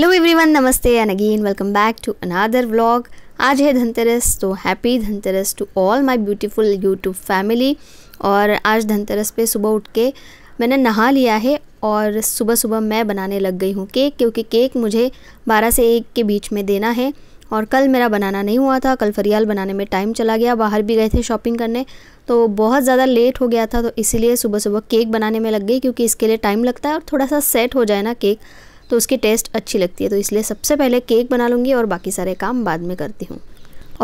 Hello everyone नमस्ते and again welcome back to another vlog आज है धनतेरस तो happy Dhanteras to all my beautiful YouTube family और आज धनतेरस पे सुबह उठ के मैंने नहा लिया है और सुबह सुबह मैं बनाने लग गई हूँ केक क्योंकि केक मुझे 12 से 1 के बीच में देना है और कल मेरा बनाना नहीं हुआ था कल फरियाल बनाने में टाइम चला गया बाहर भी गए थे शॉपिंग करने तो बहुत ज़्यादा लेट हो गया था तो इसीलिए सुबह सुबह केक बनाने में लग गई क्योंकि इसके लिए टाइम लगता है और थोड़ा सा सेट हो जाए ना केक तो उसकी टेस्ट अच्छी लगती है तो इसलिए सबसे पहले केक बना लूँगी और बाकी सारे काम बाद में करती हूँ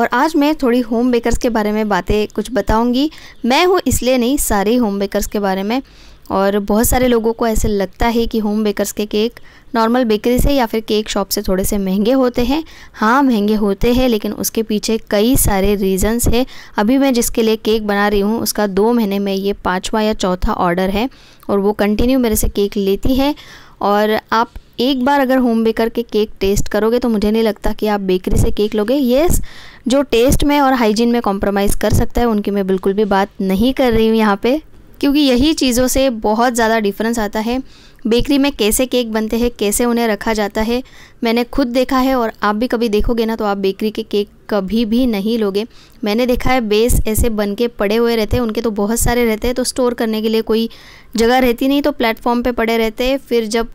और आज मैं थोड़ी होम बेकर्स के बारे में बातें कुछ बताऊंगी मैं हूँ इसलिए नहीं सारे होम बेकर्स के बारे में और बहुत सारे लोगों को ऐसे लगता है कि होम बेकर्स के केक नॉर्मल बेकरी से या फिर केक शॉप से थोड़े से महंगे होते हैं हाँ महंगे होते हैं लेकिन उसके पीछे कई सारे रीज़न्स हैं अभी मैं जिसके लिए केक बना रही हूँ उसका दो महीने में ये पाँचवा या चौथा ऑर्डर है और वो कंटिन्यू मेरे से केक लेती है और आप एक बार अगर होम बेकर के केक टेस्ट करोगे तो मुझे नहीं लगता कि आप बेकरी से केक लोगे येस जो टेस्ट में और हाइजीन में कॉम्प्रोमाइज़ कर सकता है उनकी मैं बिल्कुल भी बात नहीं कर रही हूँ यहाँ पे क्योंकि यही चीज़ों से बहुत ज़्यादा डिफरेंस आता है बेकरी में कैसे केक बनते हैं कैसे उन्हें रखा जाता है मैंने खुद देखा है और आप भी कभी देखोगे ना तो आप बेकरी के केक कभी भी नहीं लोगे मैंने देखा है बेस ऐसे बन के पड़े हुए रहते हैं उनके तो बहुत सारे रहते हैं तो स्टोर करने के लिए कोई जगह रहती नहीं तो प्लेटफॉर्म पर पड़े रहते फिर जब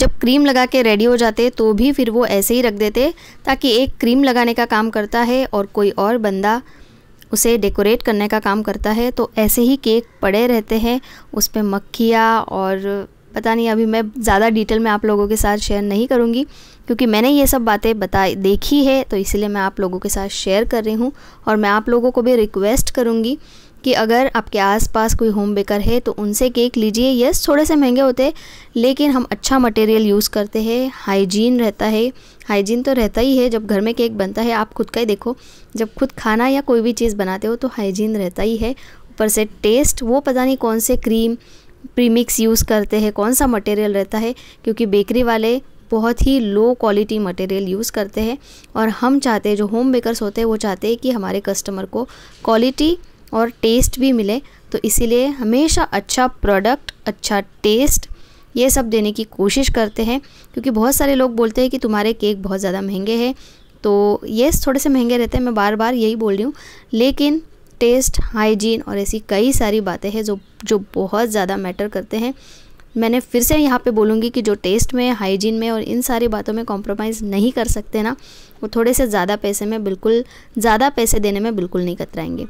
जब क्रीम लगा के रेडी हो जाते तो भी फिर वो ऐसे ही रख देते ताकि एक क्रीम लगाने का काम करता है और कोई और बंदा उसे डेकोरेट करने का काम करता है तो ऐसे ही केक पड़े रहते हैं उस पर मक्खियाँ और पता नहीं अभी मैं ज़्यादा डिटेल में आप लोगों के साथ शेयर नहीं करूँगी क्योंकि मैंने ये सब बातें बता देखी है तो इसलिए मैं आप लोगों के साथ शेयर कर रही हूँ और मैं आप लोगों को भी रिक्वेस्ट करूँगी कि अगर आपके आसपास कोई होम बेकर है तो उनसे केक लीजिए यस थोड़े से महंगे होते लेकिन हम अच्छा मटेरियल यूज़ करते हैं हाइजीन रहता है हाइजीन तो रहता ही है जब घर में केक बनता है आप खुद का ही देखो जब खुद खाना या कोई भी चीज़ बनाते हो तो हाइजीन रहता ही है ऊपर से टेस्ट वो पता नहीं कौन से क्रीम प्रीमिक्स यूज़ करते हैं कौन सा मटेरियल रहता है क्योंकि बेकरी वाले बहुत ही लो क्वालिटी मटेरियल यूज़ करते हैं और हम चाहते हैं जो होम बेकरस होते हैं वो चाहते हैं कि हमारे कस्टमर को क्वालिटी और टेस्ट भी मिले तो इसीलिए हमेशा अच्छा प्रोडक्ट अच्छा टेस्ट ये सब देने की कोशिश करते हैं क्योंकि बहुत सारे लोग बोलते हैं कि तुम्हारे केक बहुत ज़्यादा महंगे हैं तो ये थोड़े से महंगे रहते हैं मैं बार बार यही बोल रही हूँ लेकिन टेस्ट हाइजीन और ऐसी कई सारी बातें हैं जो जो बहुत ज़्यादा मैटर करते हैं मैंने फिर से यहाँ पे बोलूँगी कि जो टेस्ट में हाइजीन में और इन सारी बातों में कॉम्प्रोमाइज़ नहीं कर सकते ना वो थोड़े से ज़्यादा पैसे में बिल्कुल ज़्यादा पैसे देने में बिल्कुल नहीं कतराएंगे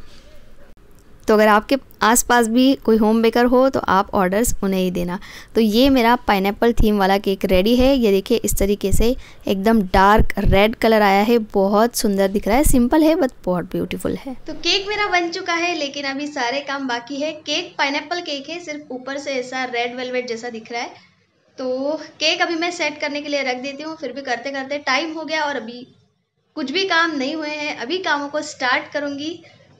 तो अगर आपके आसपास भी कोई होम बेकर हो तो आप ऑर्डर्स उन्हें ही देना तो ये मेरा पाइनएप्पल थीम वाला केक रेडी है ये देखिए इस तरीके से एकदम डार्क रेड कलर आया है बहुत सुंदर दिख रहा है सिंपल है बट बहुत ब्यूटीफुल है तो केक मेरा बन चुका है लेकिन अभी सारे काम बाकी है केक पाइनएप्पल केक है सिर्फ ऊपर से ऐसा रेड वेलवेट जैसा दिख रहा है तो केक अभी मैं सेट करने के लिए रख देती हूँ फिर भी करते करते टाइम हो गया और अभी कुछ भी काम नहीं हुए हैं अभी कामों को स्टार्ट करूँगी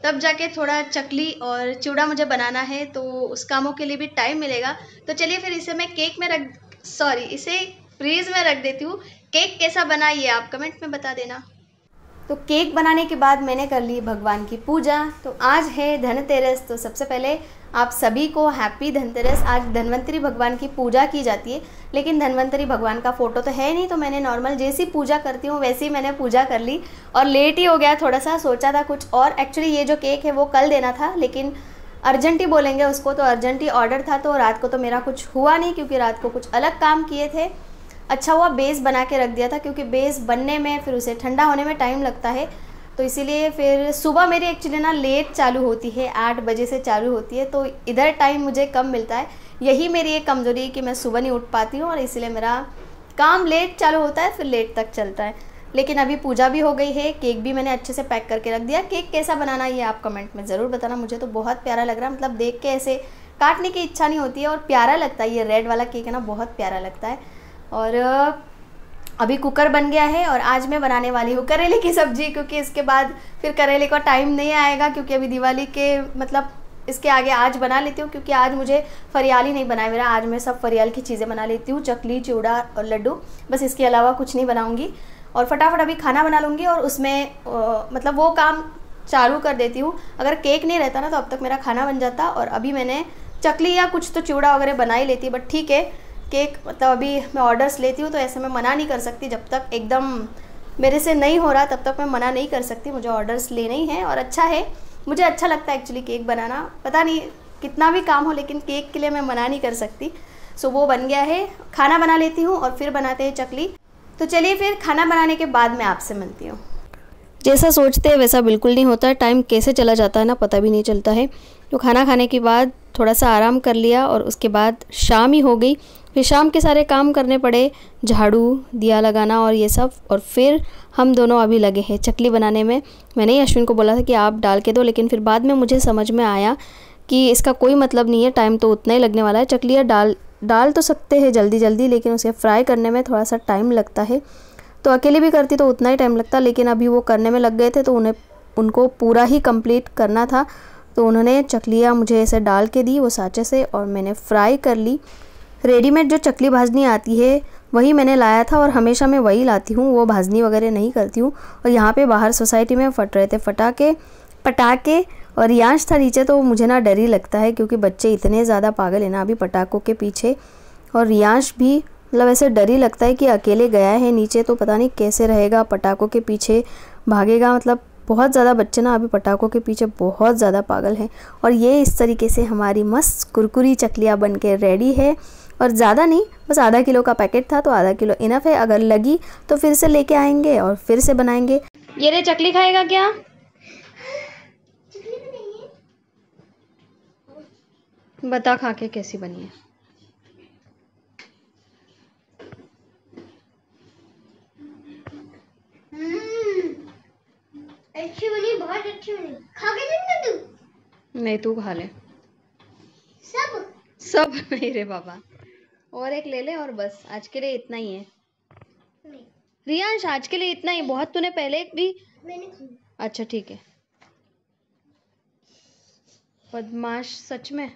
तब जाके थोड़ा चकली और चूड़ा मुझे बनाना है तो उस कामों के लिए भी टाइम मिलेगा तो चलिए फिर इसे मैं केक में रख सॉरी इसे फ्रीज में रख देती हूँ केक कैसा बना ये आप कमेंट में बता देना तो केक बनाने के बाद मैंने कर ली भगवान की पूजा तो आज है धनतेरस तो सबसे पहले आप सभी को हैप्पी धनतेरस आज धनवंतरी भगवान की पूजा की जाती है लेकिन धनवंतरी भगवान का फ़ोटो तो है नहीं तो मैंने नॉर्मल जैसी पूजा करती हूँ वैसी मैंने पूजा कर ली और लेट ही हो गया थोड़ा सा सोचा था कुछ और एक्चुअली ये जो केक है वो कल देना था लेकिन अर्जेंट ही बोलेंगे उसको तो अर्जेंट ही ऑर्डर था तो रात को तो मेरा कुछ हुआ नहीं क्योंकि रात को कुछ अलग काम किए थे अच्छा हुआ बेस बना के रख दिया था क्योंकि बेस बनने में फिर उसे ठंडा होने में टाइम लगता है तो इसीलिए फिर सुबह मेरी एक्चुअली ना लेट चालू होती है आठ बजे से चालू होती है तो इधर टाइम मुझे कम मिलता है यही मेरी एक कमज़ोरी है कि मैं सुबह नहीं उठ पाती हूँ और इसीलिए मेरा काम लेट चालू होता है फिर लेट तक चलता है लेकिन अभी पूजा भी हो गई है केक भी मैंने अच्छे से पैक करके रख दिया केक कैसा बनाना ये आप कमेंट में ज़रूर बताना मुझे तो बहुत प्यारा लग रहा है मतलब देख के ऐसे काटने की इच्छा नहीं होती है और प्यारा लगता है ये रेड वाला केक है ना बहुत प्यारा लगता है और अभी कुकर बन गया है और आज मैं बनाने वाली हूँ करेले की सब्ज़ी क्योंकि इसके बाद फिर करेले का टाइम नहीं आएगा क्योंकि अभी दिवाली के मतलब इसके आगे आज बना लेती हूँ क्योंकि आज मुझे फरियाली नहीं बनाया मेरा आज मैं सब फरियाल की चीज़ें बना लेती हूँ चकली चूड़ा और लड्डू बस इसके अलावा कुछ नहीं बनाऊँगी और फटाफट अभी खाना बना लूँगी और उसमें आ, मतलब वो काम चालू कर देती हूँ अगर केक नहीं रहता ना तो अब तक मेरा खाना बन जाता और अभी मैंने चकली या कुछ तो चूड़ा वगैरह बना ही लेती बट ठीक है केक मतलब अभी मैं ऑर्डर्स लेती हूँ तो ऐसे मैं मना नहीं कर सकती जब तक एकदम मेरे से नहीं हो रहा तब तक मैं मना नहीं कर सकती मुझे ऑर्डर्स लेने ही हैं और अच्छा है मुझे अच्छा लगता है एक्चुअली केक बनाना पता नहीं कितना भी काम हो लेकिन केक के लिए मैं मना नहीं कर सकती सो वो बन गया है खाना बना लेती हूँ और फिर बनाते हैं चकली तो चलिए फिर खाना बनाने के बाद मैं आपसे मिलती हूँ जैसा सोचते हैं वैसा बिल्कुल नहीं होता टाइम कैसे चला जाता है ना पता भी नहीं चलता है तो खाना खाने के बाद थोड़ा सा आराम कर लिया और उसके बाद शाम ही हो गई फिर शाम के सारे काम करने पड़े झाड़ू दिया लगाना और ये सब और फिर हम दोनों अभी लगे हैं चकली बनाने में मैंने ही अश्विन को बोला था कि आप डाल के दो लेकिन फिर बाद में मुझे समझ में आया कि इसका कोई मतलब नहीं है टाइम तो उतना ही लगने वाला है चकलियाँ डाल डाल तो सकते हैं जल्दी जल्दी लेकिन उसे फ्राई करने में थोड़ा सा टाइम लगता है तो अकेले भी करती तो उतना ही टाइम लगता लेकिन अभी वो करने में लग गए थे तो उन्हें उनको पूरा ही कंप्लीट करना था तो उन्होंने चकलियाँ मुझे ऐसे डाल के दी वो साँचे से और मैंने फ्राई कर ली रेडीमेड जो चकली भाजनी आती है वही मैंने लाया था और हमेशा मैं वही लाती हूँ वो भाजनी वगैरह नहीं करती हूँ और यहाँ पे बाहर सोसाइटी में फट रहे थे फटाके पटाके और यांश था नीचे तो मुझे ना डर ही लगता है क्योंकि बच्चे इतने ज़्यादा पागल है ना अभी पटाखों के पीछे और रियांश भी मतलब ऐसे डर ही लगता है कि अकेले गया है नीचे तो पता नहीं कैसे रहेगा पटाखों के पीछे भागेगा मतलब बहुत ज़्यादा बच्चे ना अभी पटाखों के पीछे बहुत ज़्यादा पागल हैं और ये इस तरीके से हमारी मस्त कुरकुरी चकलियाँ बन के रेडी है और ज़्यादा नहीं बस आधा किलो का पैकेट था तो आधा किलो इनफ है अगर लगी तो फिर से लेके आएंगे और फिर से बनाएंगे ये रे चकली खाएगा क्या बता खा के कैसी बनी है Mm. अच्छी बनी बहुत अच्छी बनी खा के देख ना तू नहीं तू खा ले सब सब नहीं रे बाबा और एक ले ले और बस आज के लिए इतना ही है रियांश आज के लिए इतना ही बहुत तूने पहले भी मैंने खाया अच्छा ठीक है बदमाश सच में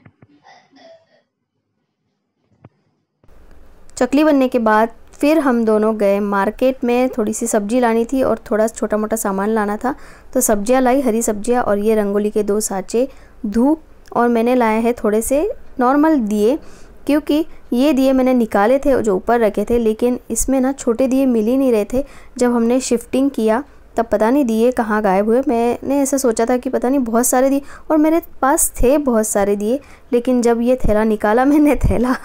चकली बनने के बाद फिर हम दोनों गए मार्केट में थोड़ी सी सब्जी लानी थी और थोड़ा छोटा मोटा सामान लाना था तो सब्जियाँ लाई हरी सब्ज़ियाँ और ये रंगोली के दो साँचे धूप और मैंने लाए हैं थोड़े से नॉर्मल दिए क्योंकि ये दिए मैंने निकाले थे जो ऊपर रखे थे लेकिन इसमें ना छोटे दिए मिल ही नहीं रहे थे जब हमने शिफ्टिंग किया तब पता नहीं दिए कहाँ गायब हुए मैंने ऐसा सोचा था कि पता नहीं बहुत सारे दिए और मेरे पास थे बहुत सारे दिए लेकिन जब ये थैला निकाला मैंने थैला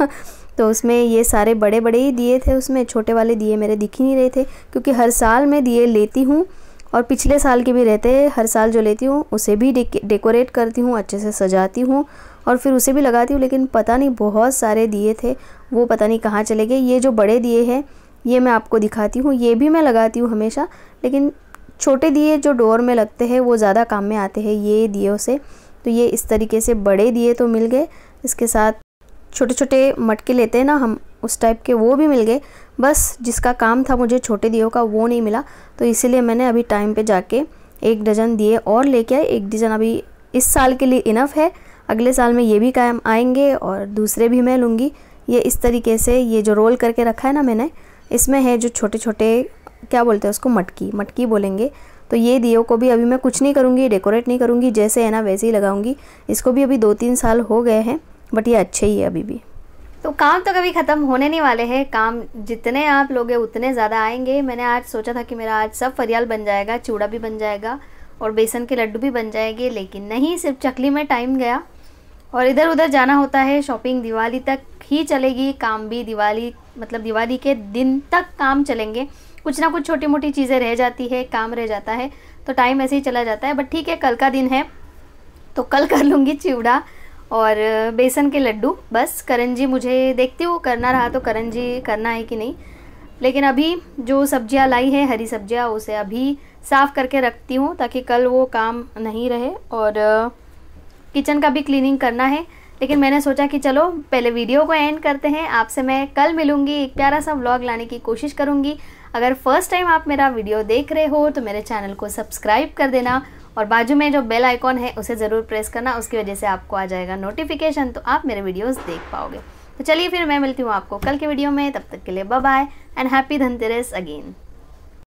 तो उसमें ये सारे बड़े बड़े ही दिए थे उसमें छोटे वाले दिए मेरे दिख ही नहीं रहे थे क्योंकि हर साल मैं दिए लेती हूँ और पिछले साल के भी रहते हैं हर साल जो लेती हूँ उसे भी डेकोरेट करती हूँ अच्छे से सजाती हूँ और फिर उसे भी लगाती हूँ लेकिन पता नहीं बहुत सारे दिए थे वो पता नहीं कहाँ चले गए ये जो बड़े दिए हैं ये मैं आपको दिखाती हूँ ये भी मैं लगाती हूँ हमेशा लेकिन छोटे दिए जो डोर में लगते हैं वो ज़्यादा काम में आते हैं ये दिए से तो ये इस तरीके से बड़े दिए तो मिल गए इसके साथ छोटे छोटे मटके लेते हैं ना हम उस टाइप के वो भी मिल गए बस जिसका काम था मुझे छोटे दियो का वो नहीं मिला तो इसीलिए मैंने अभी टाइम पे जाके एक डजन दिए और लेके आए एक डजन अभी इस साल के लिए इनफ है अगले साल में ये भी कायम आएंगे और दूसरे भी मैं लूँगी ये इस तरीके से ये जो रोल करके रखा है ना मैंने इसमें है जो छोटे छोटे क्या बोलते हैं उसको मटकी मटकी बोलेंगे तो ये दियो को भी अभी मैं कुछ नहीं करूँगी डेकोरेट नहीं करूँगी जैसे है ना वैसे ही लगाऊँगी इसको भी अभी दो तीन साल हो गए हैं बट ये अच्छे ही है अभी भी तो काम तो कभी ख़त्म होने नहीं वाले हैं काम जितने आप लोगे उतने ज़्यादा आएंगे मैंने आज सोचा था कि मेरा आज सब फरियाल बन जाएगा चूड़ा भी बन जाएगा और बेसन के लड्डू भी बन जाएंगे लेकिन नहीं सिर्फ चकली में टाइम गया और इधर उधर जाना होता है शॉपिंग दिवाली तक ही चलेगी काम भी दिवाली मतलब दिवाली के दिन तक काम चलेंगे कुछ ना कुछ छोटी मोटी चीज़ें रह जाती है काम रह जाता है तो टाइम ऐसे ही चला जाता है बट ठीक है कल का दिन है तो कल कर लूँगी चिवड़ा और बेसन के लड्डू बस करण जी मुझे देखती हूँ करना रहा तो करण जी करना है कि नहीं लेकिन अभी जो सब्जियाँ लाई है हरी सब्जियाँ उसे अभी साफ़ करके रखती हूँ ताकि कल वो काम नहीं रहे और किचन का भी क्लीनिंग करना है लेकिन मैंने सोचा कि चलो पहले वीडियो को एंड करते हैं आपसे मैं कल मिलूँगी एक प्यारा सा व्लॉग लाने की कोशिश करूँगी अगर फर्स्ट टाइम आप मेरा वीडियो देख रहे हो तो मेरे चैनल को सब्सक्राइब कर देना और बाजू में जो बेल आइकॉन है उसे ज़रूर प्रेस करना उसकी वजह से आपको आ जाएगा नोटिफिकेशन तो आप मेरे वीडियोस देख पाओगे तो चलिए फिर मैं मिलती हूँ आपको कल के वीडियो में तब तक के लिए bye and happy Dhanteras again